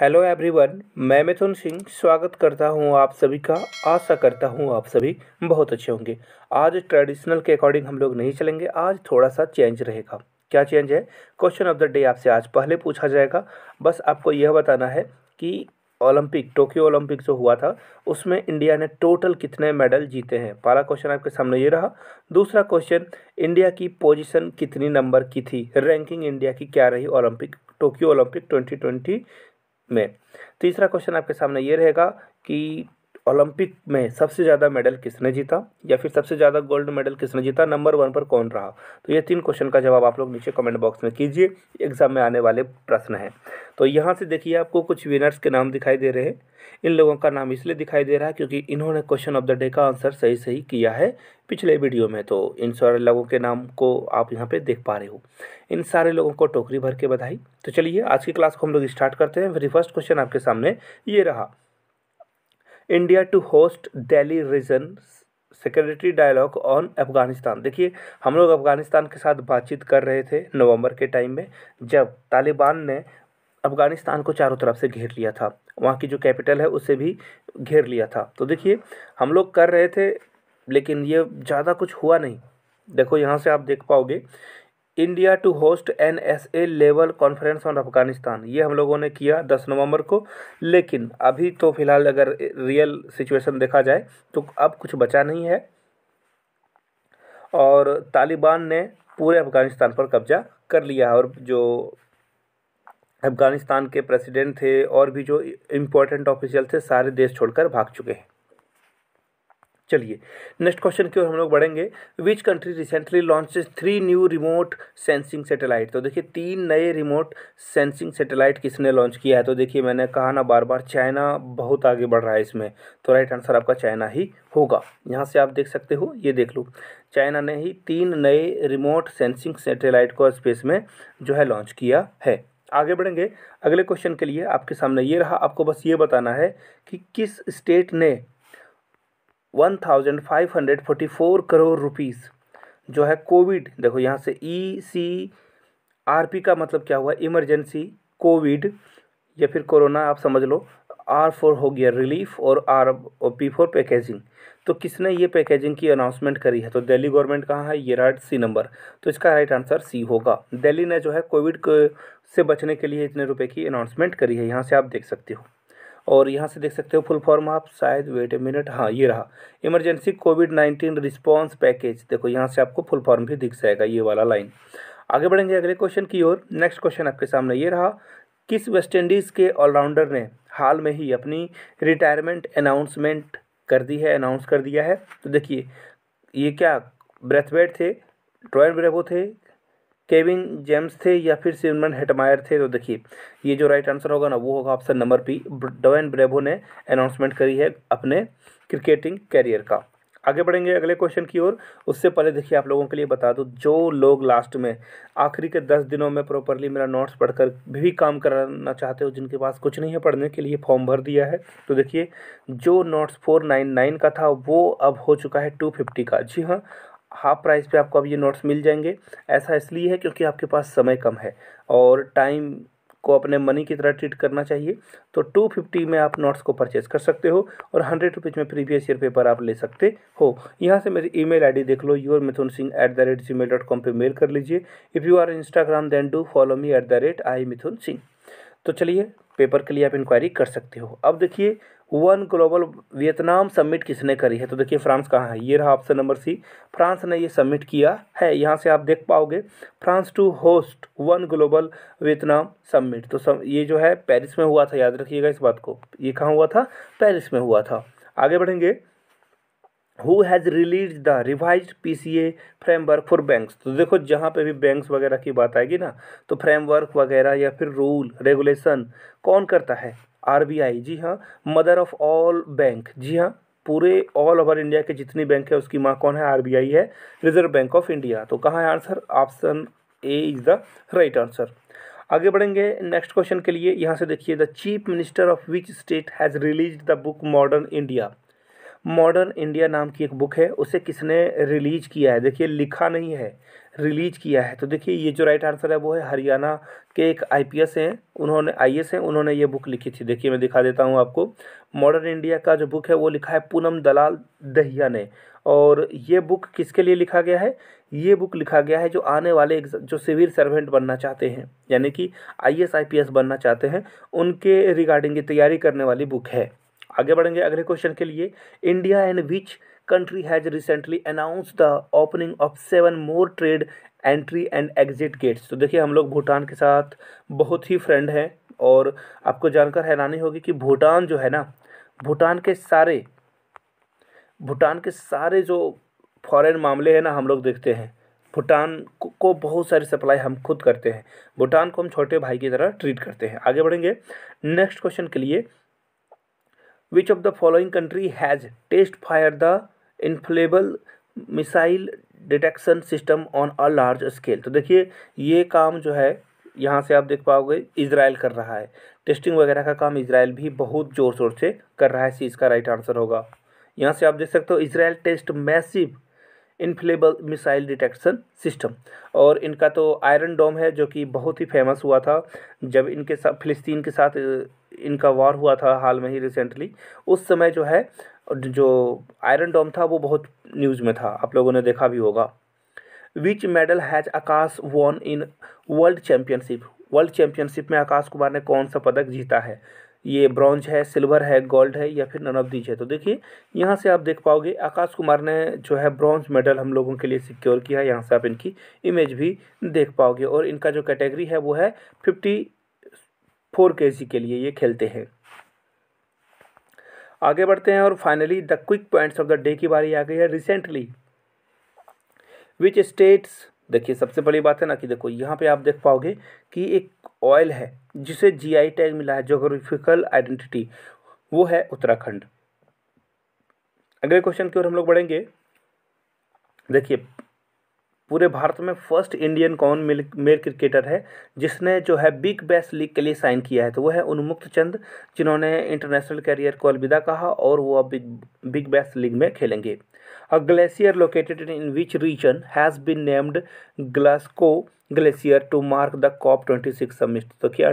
hello everyone मैं मिथुन सिंह स्वागत करता हूं आप सभी का आशा करता हूं आप सभी बहुत अच्छे होंगे आज ट्रेडिशनल के अकॉर्डिंग हम लोग नहीं चलेंगे आज थोड़ा सा चेंज रहेगा क्या चेंज है क्वेश्चन ऑफ द डे आपसे आज पहले पूछा जाएगा बस आपको यह बताना है कि ओलंपिक टोक्यो ओलंपिक जो हुआ था उसमें इंडिया ने टोटल कितने मेडल जीते हैं पहला क्वेश्चन आपके सामने ये रहा दूसरा क्वेश्चन इंडिया की पोजिशन कितनी नंबर की थी रैंकिंग इंडिया की क्या रही ओलंपिक टोक्यो ओलंपिक ट्वेंटी में तीसरा क्वेश्चन आपके सामने ये रहेगा कि ओलंपिक में सबसे ज़्यादा मेडल किसने जीता या फिर सबसे ज़्यादा गोल्ड मेडल किसने जीता नंबर वन पर कौन रहा तो ये तीन क्वेश्चन का जवाब आप लोग नीचे कमेंट बॉक्स में कीजिए एग्जाम में आने वाले प्रश्न हैं तो यहाँ से देखिए आपको कुछ विनर्स के नाम दिखाई दे रहे हैं इन लोगों का नाम इसलिए दिखाई दे रहा है क्योंकि इन्होंने क्वेश्चन ऑफ द डे का आंसर सही सही किया है पिछले वीडियो में तो इन सारे लोगों के नाम को आप यहाँ पे देख पा रहे हो इन सारे लोगों को टोकरी भर के बधाई तो चलिए आज की क्लास को हम लोग स्टार्ट करते हैं वेरी फर्स्ट क्वेश्चन आपके सामने ये रहा India to host Delhi region security dialogue on Afghanistan देखिए हम लोग अफगानिस्तान के साथ बातचीत कर रहे थे नवंबर के टाइम में जब तालिबान ने अफ़गानिस्तान को चारों तरफ से घेर लिया था वहाँ की जो कैपिटल है उसे भी घेर लिया था तो देखिए हम लोग कर रहे थे लेकिन ये ज़्यादा कुछ हुआ नहीं देखो यहाँ से आप देख पाओगे India to host N S A level conference on Afghanistan ये हम लोगों ने किया दस नवंबर को लेकिन अभी तो फिलहाल अगर रियल सिचुएशन देखा जाए तो अब कुछ बचा नहीं है और तालिबान ने पूरे अफगानिस्तान पर कब्जा कर लिया और जो अफ़गानिस्तान के प्रेसिडेंट थे और भी जो इम्पोर्टेंट ऑफिशियल थे सारे देश छोड़कर भाग चुके हैं चलिए नेक्स्ट क्वेश्चन की ओर हम लोग बढ़ेंगे which country recently launch three new remote sensing satellite तो देखिए तीन नए रिमोट सेंसिंग सैटेलाइट किसने लॉन्च किया है तो देखिए मैंने कहा ना बार बार चाइना बहुत आगे बढ़ रहा है इसमें तो राइट आंसर आपका चाइना ही होगा यहाँ से आप देख सकते हो ये देख लो चाइना ने ही तीन नए रिमोट सेंसिंग सेटेलाइट को स्पेस में जो है लॉन्च किया है आगे बढ़ेंगे अगले क्वेश्चन के लिए आपके सामने ये रहा आपको बस ये बताना है कि किस स्टेट ने 1544 करोड़ रुपीस जो है कोविड देखो यहाँ से ई सी आर पी का मतलब क्या हुआ इमरजेंसी कोविड या फिर कोरोना आप समझ लो आर फोर हो गया रिलीफ और आर पी फोर पैकेजिंग तो किसने ये पैकेजिंग की अनाउंसमेंट करी है तो दिल्ली गवर्नमेंट कहाँ है ये राइट सी नंबर तो इसका राइट आंसर सी होगा दिल्ली ने जो है कोविड से बचने के लिए इतने रुपए की अनाउंसमेंट करी है यहाँ से आप देख सकते हो और यहाँ से देख सकते हो फुल फॉर्म आप शायद वेट ए मिनट हाँ ये रहा emergency Covid nineteen response package देखो यहाँ से आपको फुल फॉर्म भी दिख जाएगा ये वाला लाइन आगे बढ़ेंगे अगले क्वेश्चन की ओर नेक्स्ट क्वेश्चन आपके सामने ये रहा किस वेस्ट इंडीज़ के ऑलराउंडर ने हाल में ही अपनी रिटायरमेंट अनाउंसमेंट कर दी है अनाउंस कर दिया है तो देखिए ये क्या ब्रेथवेट थे ट्रॉयन ब्रेवो थे केविन जेम्स थे या फिर सिमरन हेटमायर थे तो देखिए ये जो राइट आंसर होगा ना वो होगा option number P Dwayne Bravo ने अनाउंसमेंट करी है अपने क्रिकेटिंग कैरियर का आगे बढ़ेंगे अगले क्वेश्चन की ओर उससे पहले देखिए आप लोगों के लिए बता दूँ जो लोग लास्ट में आखिरी के दस दिनों में प्रॉपरली मेरा नोट्स पढ़कर भी काम कराना चाहते हो जिनके पास कुछ नहीं है पढ़ने के लिए फॉर्म भर दिया है तो देखिए जो नोट्स फोर नाइन नाइन का था वो अब हो चुका है टू फिफ्टी का जी हाँ हाफ प्राइस पर आपको अब ये नोट्स मिल जाएंगे ऐसा इसलिए है क्योंकि आपके पास समय कम है और टाइम को अपने मनी की तरह ट्रीट करना चाहिए तो टू फिफ्टी में आप नोट्स को परचेज कर सकते हो और हंड्रेड रुपीज़ में प्रीवियस ईयर पेपर आप ले सकते हो यहाँ से मेरी ईमेल आईडी देख लो your Mithun Singh at the rate Gmail dot com पर मेल कर लीजिए if you are Instagram then do follow me at the rate I Mithun Singh तो चलिए पेपर के लिए आप इंक्वायरी कर सकते हो अब देखिए वन ग्लोबल वियतनाम सबमिट किसने करी है तो देखिए फ्रांस कहाँ है ये रहा ऑप्शन नंबर सी फ्रांस ने ये सबमिट किया है यहाँ से आप देख पाओगे France to host one global Vietnam summit तो सब ये जो है पेरिस में हुआ था याद रखिएगा इस बात को ये कहाँ हुआ था पेरिस में हुआ था आगे बढ़ेंगे who has release the revise P C A framework for banks तो देखो जहाँ पे भी बैंक्स वगैरह की बात आएगी ना तो फ्रेमवर्क वगैरह या फिर रूल रेगुलेशन कौन करता है आर बी आई जी हाँ मदर ऑफ ऑल बैंक जी हाँ पूरे ऑल ओवर इंडिया के जितनी बैंक है उसकी माँ कौन है आर बी आई है रिजर्व बैंक ऑफ इंडिया तो कहाँ है answer option A is the right answer आगे बढ़ेंगे नेक्स्ट क्वेश्चन के लिए यहाँ से देखिए the chief minister of which state has release the book modern India modern India नाम की एक बुक है उसे किसने रिलीज किया है देखिए लिखा नहीं है रिलीज किया है तो देखिए ये जो राइट आंसर है वो है हरियाणा के एक आईपीएस हैं उन्होंने आईएएस हैं उन्होंने ये बुक लिखी थी देखिए मैं दिखा देता हूँ आपको मॉडर्न इंडिया का जो बुक है वो लिखा है पूनम दलाल दहिया ने और ये बुक किसके लिए लिखा गया है ये बुक लिखा गया है जो आने वाले जो सिविल सर्वेंट बनना चाहते हैं यानी कि आई एस बनना चाहते हैं उनके रिगार्डिंग ये तैयारी करने वाली बुक है आगे बढ़ेंगे अगले क्वेश्चन के लिए India and which country has recently announce the opening of seven more trade entry and exit gates तो देखिए हम लोग भूटान के साथ बहुत ही फ्रेंड हैं और आपको जानकर हैरानी होगी कि भूटान जो है ना भूटान के सारे भूटान के सारे जो फॉरेन मामले हैं ना हम लोग देखते हैं भूटान को बहुत सारी सप्लाई हम खुद करते हैं भूटान को हम छोटे भाई की तरह ट्रीट करते हैं आगे बढ़ेंगे नेक्स्ट क्वेश्चन के लिए which of the following country has test fired the inflatable missile detection system on a large scale तो देखिए ये काम जो है यहाँ से आप देख पाओगे इसराइल कर रहा है टेस्टिंग वगैरह का काम इसराइल भी बहुत ज़ोर शोर से कर रहा है सी इसका राइट आंसर होगा यहाँ से आप देख सकते हो Israel test massive inflatable missile detection system और इनका तो आयरन डोम है जो कि बहुत ही फेमस हुआ था जब इनके साथ फिलिस्तीन के साथ इनका वॉर हुआ था हाल में ही रिसेंटली उस समय जो है जो आयरन डोम था वो बहुत न्यूज़ में था आप लोगों ने देखा भी होगा which medal has Akash won in world championship world championship में आकाश कुमार ने कौन सा पदक जीता है ये ब्रॉन्ज है सिल्वर है गोल्ड है या फिर नन ऑफ दीज है तो देखिए यहाँ से आप देख पाओगे आकाश कुमार ने जो है ब्रॉन्ज मेडल हम लोगों के लिए सिक्योर किया है यहाँ से आप इनकी इमेज भी देख पाओगे और इनका जो कैटेगरी है वो है फिफ्टी फोर के के लिए ये खेलते हैं आगे बढ़ते हैं और finally the quick points of the day की बारी आ गई है रिसेंटली विच स्टेट्स देखिए सबसे बड़ी बात है ना कि देखो यहाँ पे आप देख पाओगे कि एक ऑयल है जिसे जीआई टैग मिला है जोग्राफिकल आइडेंटिटी वो है उत्तराखंड अगले क्वेश्चन की ओर हम लोग बढ़ेंगे देखिए पूरे भारत में फर्स्ट इंडियन कौन मेल क्रिकेटर है जिसने जो है बिग बैस लीग के लिए साइन किया है तो वो है उन्मुक्त चंद जिन्होंने इंटरनेशनल कैरियर को अलविदा कहा और वो अब बिग बैस लीग में खेलेंगे a glacier located in which region has been named Glasgow glacier to mark the COP twenty six summit तो क्या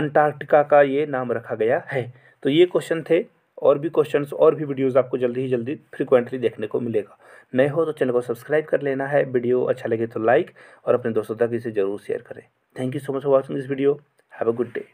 अंटार्कटिका का ये नाम रखा गया है तो ये क्वेश्चन थे और भी क्वेश्चंस और भी वीडियोस आपको जल्दी ही जल्दी फ्रिक्वेंटली देखने को मिलेगा नए हो तो चैनल को सब्सक्राइब कर लेना है वीडियो अच्छा लगे तो लाइक और अपने दोस्तों तक इसे जरूर शेयर करें thank you so much for watching this video have a good day